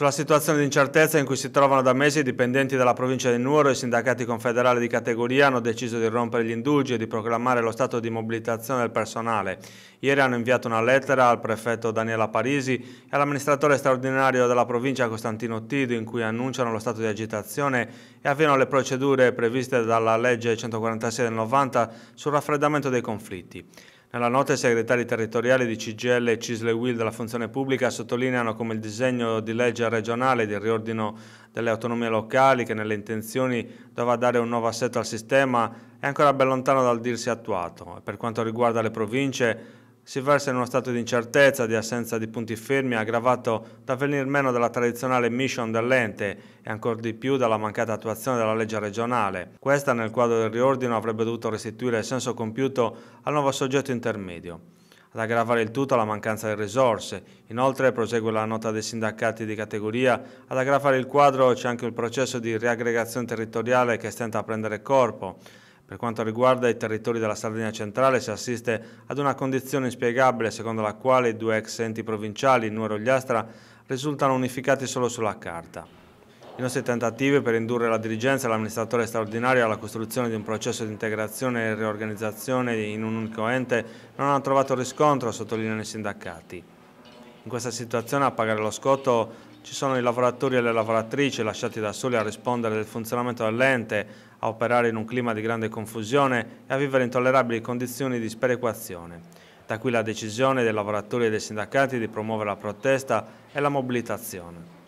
sulla situazione di incertezza in cui si trovano da mesi i dipendenti della provincia di Nuoro e i sindacati confederali di categoria hanno deciso di rompere gli indugi e di proclamare lo stato di mobilitazione del personale. Ieri hanno inviato una lettera al prefetto Daniela Parisi e all'amministratore straordinario della provincia Costantino Tido in cui annunciano lo stato di agitazione e avviano le procedure previste dalla legge 146 del 90 sul raffreddamento dei conflitti. Nella nota i segretari territoriali di CGL e Cisle Will della funzione pubblica sottolineano come il disegno di legge regionale di riordino delle autonomie locali, che nelle intenzioni doveva dare un nuovo assetto al sistema, è ancora ben lontano dal dirsi attuato. Per quanto riguarda le province, si versa in uno stato di incertezza, di assenza di punti fermi, aggravato da venir meno della tradizionale mission dell'ente e ancora di più dalla mancata attuazione della legge regionale. Questa nel quadro del riordino avrebbe dovuto restituire senso compiuto al nuovo soggetto intermedio ad aggravare il tutto la mancanza di risorse. Inoltre, prosegue la nota dei sindacati di categoria, ad aggravare il quadro c'è anche il processo di riaggregazione territoriale che stenta a prendere corpo. Per quanto riguarda i territori della Sardegna centrale si assiste ad una condizione inspiegabile secondo la quale i due ex enti provinciali, Nuoro e Gliastra, risultano unificati solo sulla carta. I nostri tentativi per indurre la dirigenza e l'amministratore straordinario alla costruzione di un processo di integrazione e riorganizzazione in un unico ente non hanno trovato riscontro, sottolineano i sindacati in questa situazione a pagare lo scotto ci sono i lavoratori e le lavoratrici lasciati da soli a rispondere del funzionamento dell'ente, a operare in un clima di grande confusione e a vivere intollerabili condizioni di sperequazione. Da qui la decisione dei lavoratori e dei sindacati di promuovere la protesta e la mobilitazione.